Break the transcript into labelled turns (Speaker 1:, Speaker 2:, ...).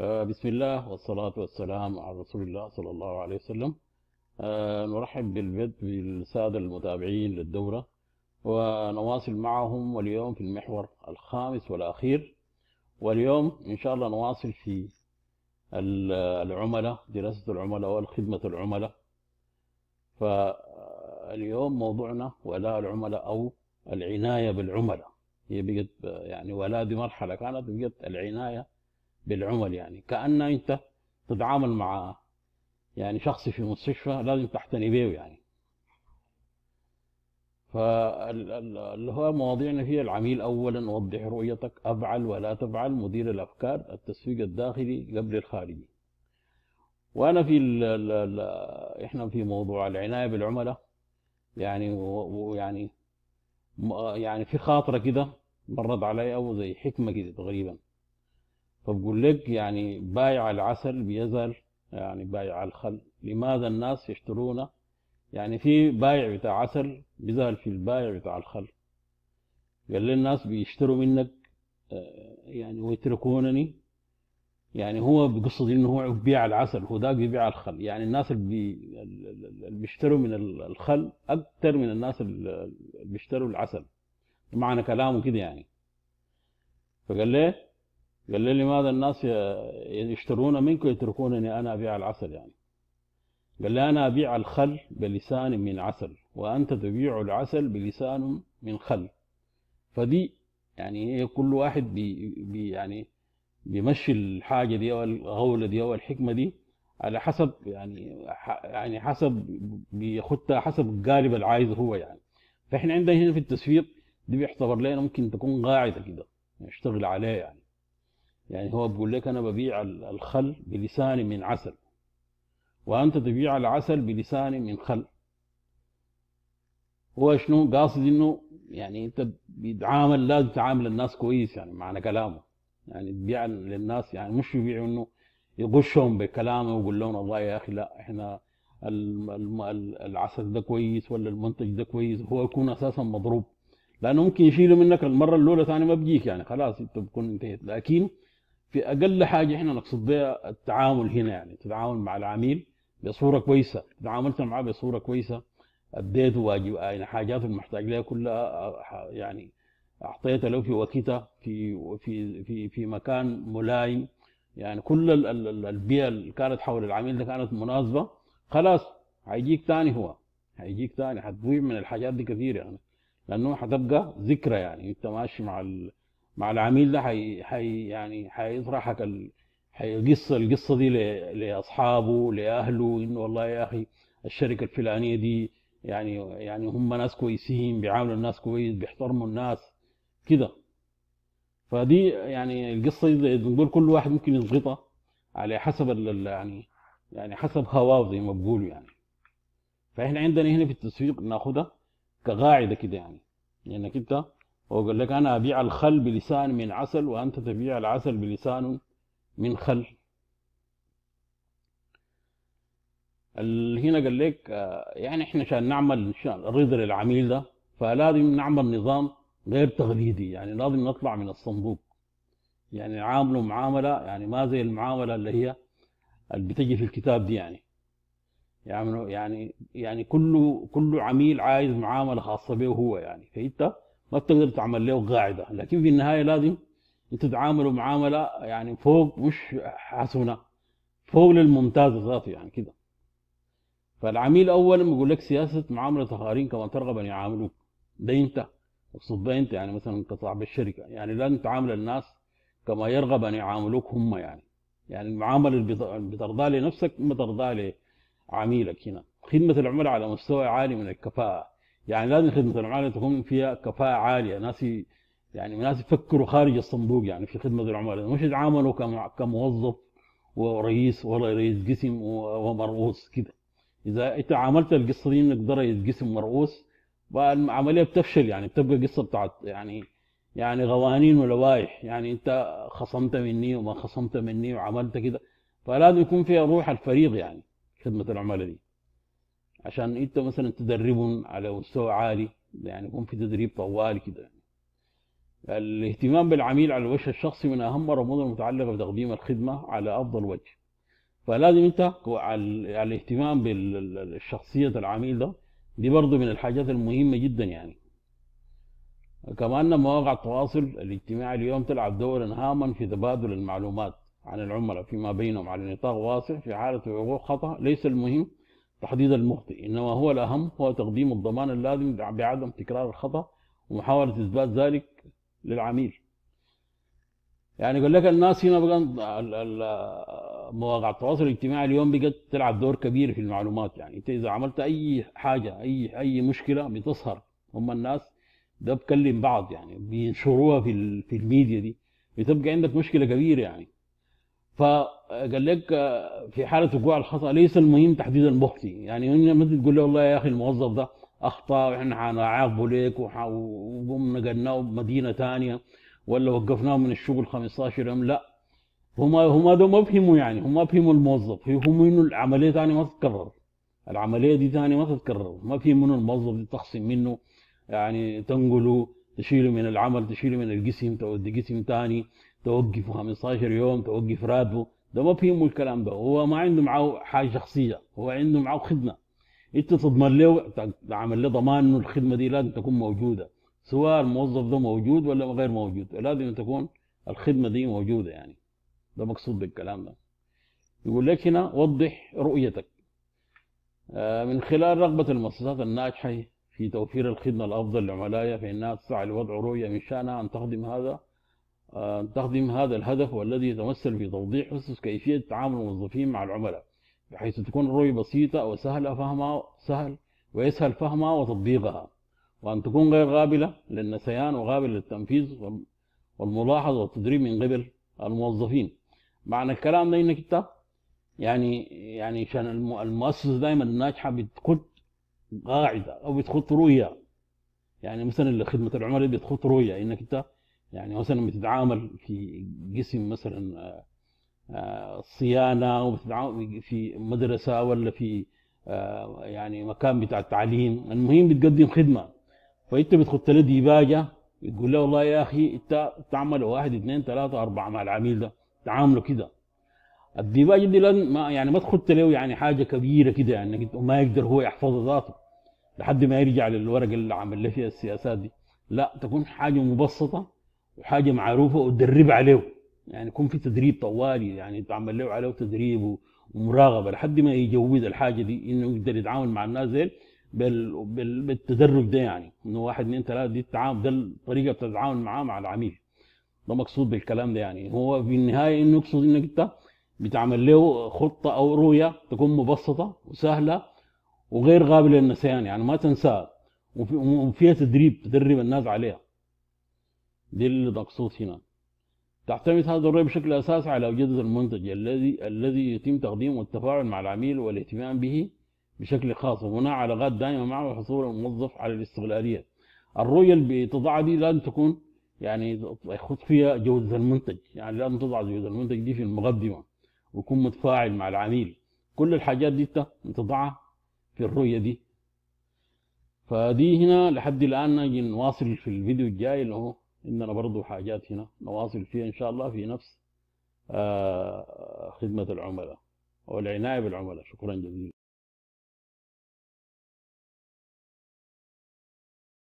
Speaker 1: آه، بسم الله والصلاة والسلام على رسول الله صلى الله عليه وسلم آه، نرحب بالبدء بالسادة المتابعين للدورة ونواصل معهم واليوم في المحور الخامس والأخير واليوم إن شاء الله نواصل في العملاء دراسة العملاء والخدمة العملاء فاليوم موضوعنا ولاء العملاء أو العناية بالعملاء هي بقت يعني ولاء دي مرحلة كانت بقت العناية بالعمل يعني كأن أنت تتعامل مع يعني شخص في مستشفى لازم تحتني به يعني فاللي هو مواضيعنا فيها العميل اولا وضح رؤيتك افعل ولا تفعل مدير الافكار التسويق الداخلي قبل الخارجي وانا في ال ال الـ احنا في موضوع العنايه بالعملاء يعني ويعني يعني في خاطره كده مرت علي او زي حكمه كده تقريبا فبقول لك يعني بايع العسل بيزر يعني بايع الخل لماذا الناس يشترونه يعني في بايع بتاع عسل بيزهل في البايع بتاع الخل قال لي الناس بيشتروا منك آه، يعني ويتركونني يعني هو بقصد انه هو بيبيع العسل هو ذاك بيبيع الخل يعني الناس اللي, اللي بيشتروا من الخل اكثر من الناس اللي بيشتروا العسل معنى كلامه كده يعني فقال ليه قال لي لماذا الناس يشترون منك ويتركونني أنا أبيع العسل يعني قال لي أنا أبيع الخل بلسان من عسل وأنت تبيع العسل بلسان من خل فدي يعني هي كل واحد بي بي يعني بيمشي الحاجة دي أو الغولة دي أو الحكمة دي على حسب يعني يعني حسب بيخدها حسب قالب عايزه هو يعني فإحنا عندنا هنا في التسويق دي بيعتبر لنا ممكن تكون قاعدة كده نشتغل يعني عليها يعني يعني هو بيقول لك أنا ببيع الخل بلسان من عسل وأنت تبيع العسل بلسان من خل هو شنو قاصد انه يعني انت بيتعامل لازم تعامل الناس كويس يعني معنى كلامه يعني تبيع للناس يعني مش يبيع انه يغشهم بكلامه ويقول لهم والله يا اخي لا احنا العسل ده كويس ولا المنتج ده كويس هو يكون اساسا مضروب لانه ممكن يشيله منك المره الاولى ثاني ما بيجيك يعني خلاص انت بتكون انتهيت لكن في اقل حاجه احنا نقصد بها التعامل هنا يعني تتعامل مع العميل بصوره كويسه تعاملت معاه بصوره كويسه اديته واجب يعني حاجاته المحتاج لها كلها يعني اعطيته له في وقتها في في في في مكان ملائم يعني كل البيئه اللي كانت حول العميل ده كانت مناسبه خلاص هيجيك تاني هو هيجيك تاني هتضيع من الحاجات دي كثير يعني لانه هتبقى ذكرى يعني انت ماشي مع مع العميل ده حي, حي يعني حيطرحك ال... حيقص القصه دي ل... لاصحابه لاهله انه والله يا اخي الشركه الفلانيه دي يعني يعني هم ناس كويسين بيعاملوا الناس كويس بيحترموا الناس كده فدي يعني القصه دي نقول كل واحد ممكن يضغطها على حسب ال... يعني يعني حسب هواه زي ما بقولوا يعني فاحنا عندنا هنا في التسويق ناخدها كقاعده كده يعني لانك يعني انت وقال لك أنا أبيع الخل بلسان من عسل وأنت تبيع العسل بلسان من خل هنا قال لك آه، يعني احنا عشان نعمل رضا للعميل ده فلازم نعمل نظام غير تقليدي يعني لازم نطلع من الصندوق يعني عامله معامله يعني ما زي المعامله اللي هي اللي بتجي في الكتاب دي يعني يعني يعني كله كله عميل عايز معامله خاصه به هو يعني فانت ما بتقدر تعمل له قاعده لكن في النهايه لازم تتعاملوا معامله يعني فوق مش حسنه فوق للممتاز ذاته يعني كده فالعميل اولا بيقول لك سياسه معامله اخرين كما ترغب ان يعاملوك ده انت اقصد ده انت يعني مثلا كصاحب الشركه يعني لازم تعامل الناس كما يرغب ان يعاملوك هم يعني يعني المعامله اللي بترضاها لنفسك ما ترضاها لعميلك هنا خدمه العملاء على مستوى عالي من الكفاءه يعني لازم خدمه العملاء تكون فيها كفاءه عاليه ناس يعني ناس يفكروا خارج الصندوق يعني في خدمه العملاء مش يتعاملوا كموظف ورئيس ولا رئيس قسم ومرؤوس كده اذا انت عاملت القصه دي انك رئيس قسم مرؤوس العمليه بتفشل يعني بتبقى قصه بتاعت يعني يعني قوانين ولوائح يعني انت خصمت مني وما خصمت مني وعملت كده فلازم يكون فيها روح الفريق يعني خدمه العملاء دي عشان انت مثلا تدربهم على مستوى عالي يعني يكون في تدريب طوال كده يعني. الاهتمام بالعميل على الوجه الشخصي من اهم الرموز المتعلقه بتقديم الخدمه على افضل وجه فلازم انت على الاهتمام بالشخصيه العميل ده دي برضه من الحاجات المهمه جدا يعني كمان مواقع التواصل الاجتماعي اليوم تلعب دورا هاما في تبادل المعلومات عن العملاء فيما بينهم على نطاق واسع في حاله وقوع خطا ليس المهم تحديد المخطئ إنما هو الأهم هو تقديم الضمان اللازم بعدم تكرار الخطأ ومحاولة إثبات ذلك للعميل يعني يقول لك الناس هنا بقى مواقع التواصل الاجتماعي اليوم بقت تلعب دور كبير في المعلومات يعني انت اذا عملت اي حاجه اي اي مشكله بتظهر هم الناس ده بكلم بعض يعني بينشروها في في الميديا دي بتبقى عندك مشكله كبيره يعني فقال لك آه، في حاله وقوع الخطا ليس المهم تحديد المخطئ يعني ما تقول له والله يا اخي الموظف ده اخطا واحنا حنعاقبه ليك وقمنا نقلناه بمدينه ثانيه ولا وقفناه من الشغل 15 يوم لا هما هما ده ما فهموا يعني هما فهموا الموظف فهموا انه العمليه ثاني ما تتكرر العمليه دي ثاني ما تتكرر ما في منه الموظف دي تخصم منه يعني تنقله تشيله من العمل تشيله من الجسم تودي جسم ثاني توقفوا 15 يوم توقف راتبه ده ما فيهم الكلام ده هو ما عنده معه حاجه شخصيه هو عنده معه خدمه انت تضمن له تعمل له ضمان انه الخدمه دي لازم تكون موجوده سواء الموظف ده موجود ولا غير موجود لازم تكون الخدمه دي موجوده يعني ده مقصود بالكلام ده يقول لك هنا وضح رؤيتك آه، من خلال رغبة المؤسسات الناجحة في توفير الخدمة الأفضل لعملائها فإنها تسعى لوضع رؤية من شأنها أن تخدم هذا آه، تخدم هذا الهدف والذي يتمثل في توضيح أسس كيفية تعامل الموظفين مع العملاء بحيث تكون الرؤية بسيطة وسهل فهمها سهل ويسهل فهمها وتطبيقها وأن تكون غير قابلة للنسيان وقابلة للتنفيذ والملاحظة والتدريب من قبل الموظفين معنى الكلام ده إنك أنت يعني يعني عشان المؤسسة دائما الناجحة بتخط قاعدة أو بتخط رؤية يعني مثلا لخدمة العملاء بتخط رؤية إنك أنت يعني مثلا بتتعامل في قسم مثلا آه، صيانه وبتتعامل في مدرسه ولا في آه، يعني مكان بتاع التعليم المهم بتقدم خدمه فانت بتخط له ديباجه بتقول له والله يا اخي انت تعمل واحد اثنين ثلاثه اربعه مع العميل ده تعامله كده الديباجه دي لازم ما يعني ما تخط له يعني حاجه كبيره كده يعني ما يقدر هو يحفظها ذاته لحد ما يرجع للورقه اللي عمل له فيها السياسات دي لا تكون حاجه مبسطه وحاجه معروفه وتدرب عليه يعني يكون في تدريب طوالي يعني تعمل له عليه تدريب ومراقبه لحد ما يجوز الحاجه دي انه يقدر يتعامل مع الناس بال... بالتدرج ده يعني انه واحد اثنين ثلاثه دي التعامل ده الطريقه بتتعامل معاه مع العميل ده مقصود بالكلام ده يعني هو في النهايه انه يقصد انك انت بتعمل له خطه او رؤيه تكون مبسطه وسهله وغير قابله للنسيان يعني. يعني ما تنساها وفيها تدريب تدرب الناس عليها دي اللي مقصود هنا تعتمد هذا الرؤية بشكل أساسي على جودة المنتج الذي الذي يتم تقديمه والتفاعل مع العميل والاهتمام به بشكل خاص وهنا علاقات دائمة معه وحصول الموظف على الاستغلالية الرؤية اللي بتضعها دي لازم تكون يعني يخص فيها جودة المنتج يعني لازم تضع جودة المنتج دي في المقدمة ويكون متفاعل مع العميل كل الحاجات دي تضعها في الرؤية دي فدي هنا لحد الآن نجي نواصل في الفيديو الجاي اللي هو عندنا برضه حاجات هنا نواصل فيها ان شاء الله في نفس آه، خدمه العملاء والعنايه بالعملاء شكرا جزيلا